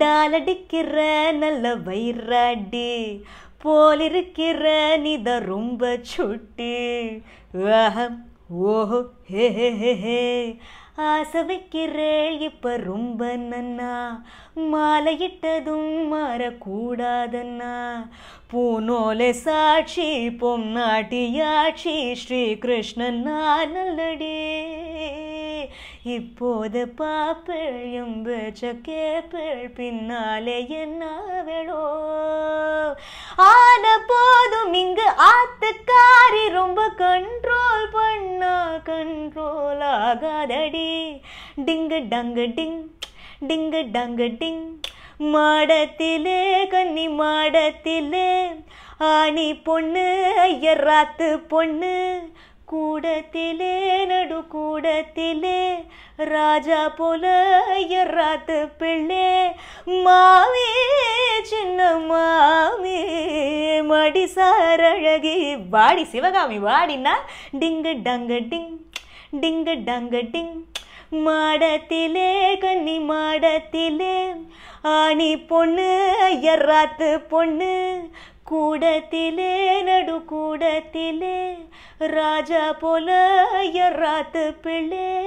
டாலடிக்கிற நல்ல வயிறாடி போலிருக்கிற நித ரொம்ப சுட்டு அஹம் ஓஹோ ஹே ஹே ஹே ஆசை வைக்கிறேள் இப்போ ரொம்ப நன்னா மாலையிட்டதும் மாறக்கூடாதன்னா பூனோலே சாட்சி பொன்னாட்டியாட்சி ஸ்ரீகிருஷ்ணன் நல்லடே இப்போது பாப்பிள் எம்பிச்ச கேப்பிள் பின்னாலே என்னாவளோ ஆன போதும் இங்கு ஆத்துக்காரி ரொம்ப கண்ட்ரோல் பண்ணா கண்ட்ரோல் ஆகாதடி டிங்கு டங்கு டிங் டிங்கு டங்கு டிங் மாடத்திலே கன்னி மாடத்திலே ஆணி பொண்ணு ஐயர் ராத்து பொண்ணு கூடத்திலே கூடத்திலே ராஜா போல ராத்து பிள்ளே மாவே சின்ன மாவே மடி சார் அழகி வாடி சிவகாமி வாடினா டிங்கு டங்கு டிங் டிங்கு டங்கு டிங் மாடத்திலே கன்னி மாடத்திலே ஆணி பொண்ணு ஐயர் ராத்து பொண்ணு கூடத்திலே நடுக்கூடத்திலே ராஜா போல எறாத்து பிள்ளை